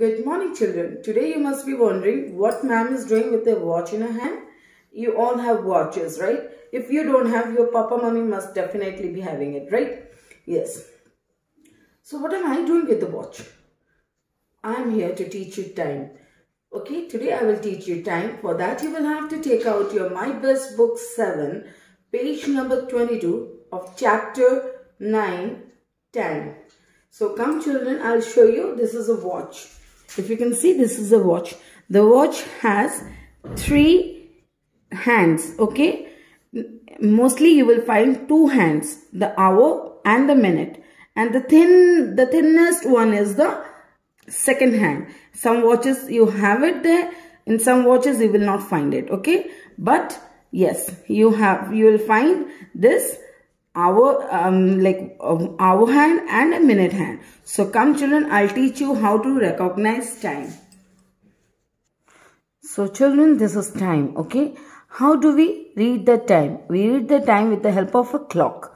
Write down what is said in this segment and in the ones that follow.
Good morning children. Today you must be wondering what ma'am is doing with a watch in her hand. You all have watches, right? If you don't have, your papa mommy must definitely be having it, right? Yes. So what am I doing with the watch? I am here to teach you time. Okay, today I will teach you time. For that you will have to take out your My Best Book 7, page number 22 of chapter 9, 10. So come children, I'll show you. This is a watch. If you can see, this is a watch. The watch has three hands, okay? Mostly you will find two hands, the hour and the minute. And the thin, the thinnest one is the second hand. Some watches you have it there. In some watches you will not find it, okay? But yes, you have, you will find this hour um, like um, hour hand and a minute hand so come children i'll teach you how to recognize time so children this is time okay how do we read the time we read the time with the help of a clock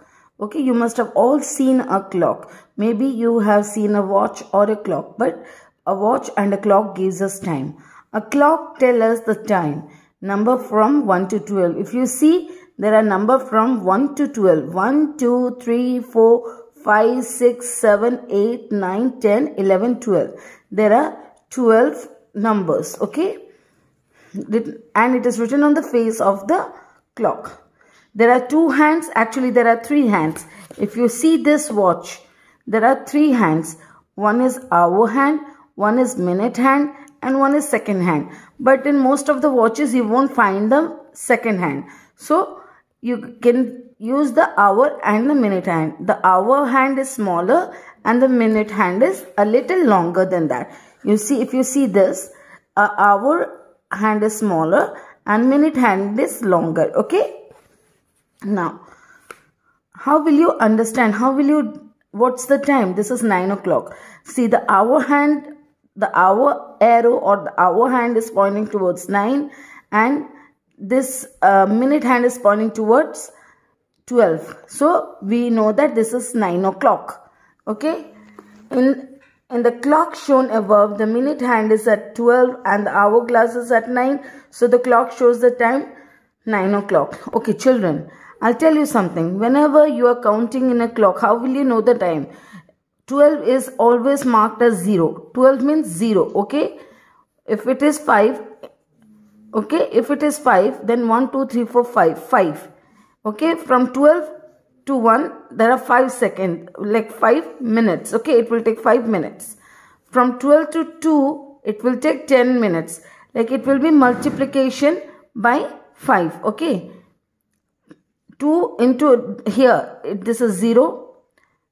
okay you must have all seen a clock maybe you have seen a watch or a clock but a watch and a clock gives us time a clock tells us the time number from 1 to 12. If you see, there are number from 1 to 12. 1, 2, 3, 4, 5, 6, 7, 8, 9, 10, 11, 12. There are 12 numbers, okay? And it is written on the face of the clock. There are two hands. Actually, there are three hands. If you see this watch, there are three hands. One is hour hand, one is minute hand, and one is second hand. But in most of the watches, you won't find the second hand. So you can use the hour and the minute hand. The hour hand is smaller and the minute hand is a little longer than that. You see, if you see this, uh, hour hand is smaller and minute hand is longer. Okay. Now, how will you understand? How will you, what's the time? This is 9 o'clock. See, the hour hand the hour arrow or the hour hand is pointing towards 9 and this uh, minute hand is pointing towards 12 so we know that this is 9 o'clock okay in in the clock shown above the minute hand is at 12 and the hourglass is at 9 so the clock shows the time 9 o'clock okay children I'll tell you something. Whenever you are counting in a clock, how will you know the time? 12 is always marked as 0. 12 means 0, okay? If it is 5, okay? If it is 5, then 1, 2, 3, 4, 5, 5. Okay, from 12 to 1, there are 5 seconds, like 5 minutes, okay? It will take 5 minutes. From 12 to 2, it will take 10 minutes. Like it will be multiplication by 5, okay? 2 into here, this is 0,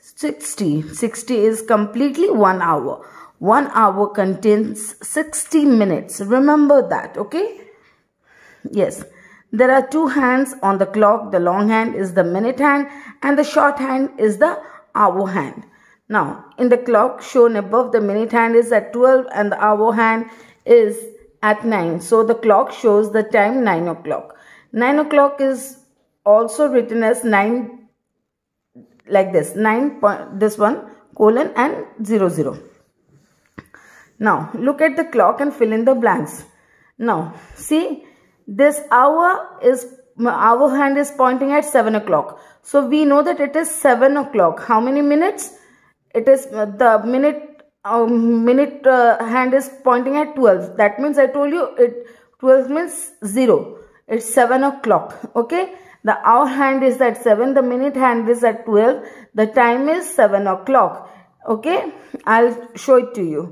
60. 60 is completely 1 hour. 1 hour contains 60 minutes. Remember that, okay? Yes. There are two hands on the clock. The long hand is the minute hand and the short hand is the hour hand. Now, in the clock shown above, the minute hand is at 12 and the hour hand is at 9. So, the clock shows the time 9 o'clock. 9 o'clock is also written as 9 like this 9 point this one colon and 0 now look at the clock and fill in the blanks now see this hour is our hand is pointing at 7 o'clock so we know that it is 7 o'clock how many minutes it is uh, the minute um, minute uh, hand is pointing at 12 that means i told you it 12 means 0 it's 7 o'clock okay the hour hand is at 7. The minute hand is at 12. The time is 7 o'clock. Okay. I'll show it to you.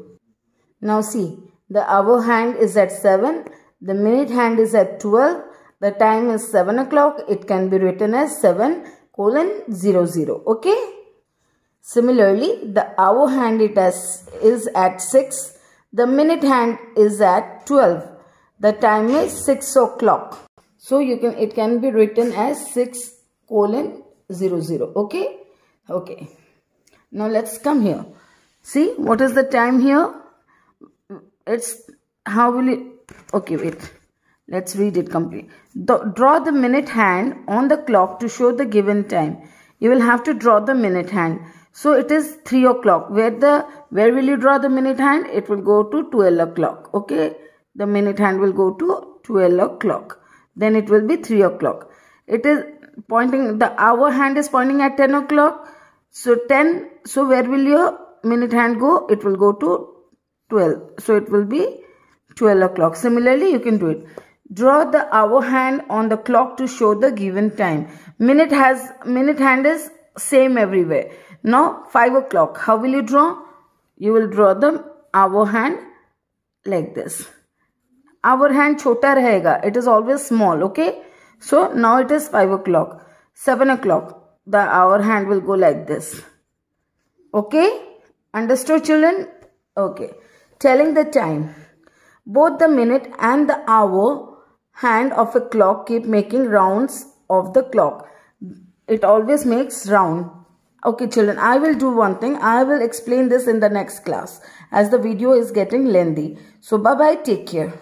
Now see. The hour hand is at 7. The minute hand is at 12. The time is 7 o'clock. It can be written as 7 colon 00. Okay. Similarly, the hour hand it has, is at 6. The minute hand is at 12. The time is 6 o'clock. So you can it can be written as 6 colon 0 0. Okay. Okay. Now let's come here. See what is the time here? It's how will it? okay wait. Let's read it complete. draw the minute hand on the clock to show the given time. You will have to draw the minute hand. So it is 3 o'clock. Where the where will you draw the minute hand? It will go to 12 o'clock. Okay. The minute hand will go to 12 o'clock then it will be 3 o'clock. It is pointing, the hour hand is pointing at 10 o'clock. So 10, so where will your minute hand go? It will go to 12. So it will be 12 o'clock. Similarly, you can do it. Draw the hour hand on the clock to show the given time. Minute has, minute hand is same everywhere. Now 5 o'clock. How will you draw? You will draw the hour hand like this our hand chota rahega it is always small okay so now it is 5 o'clock 7 o'clock the our hand will go like this okay understood children okay telling the time both the minute and the hour hand of a clock keep making rounds of the clock it always makes round okay children i will do one thing i will explain this in the next class as the video is getting lengthy so bye bye take care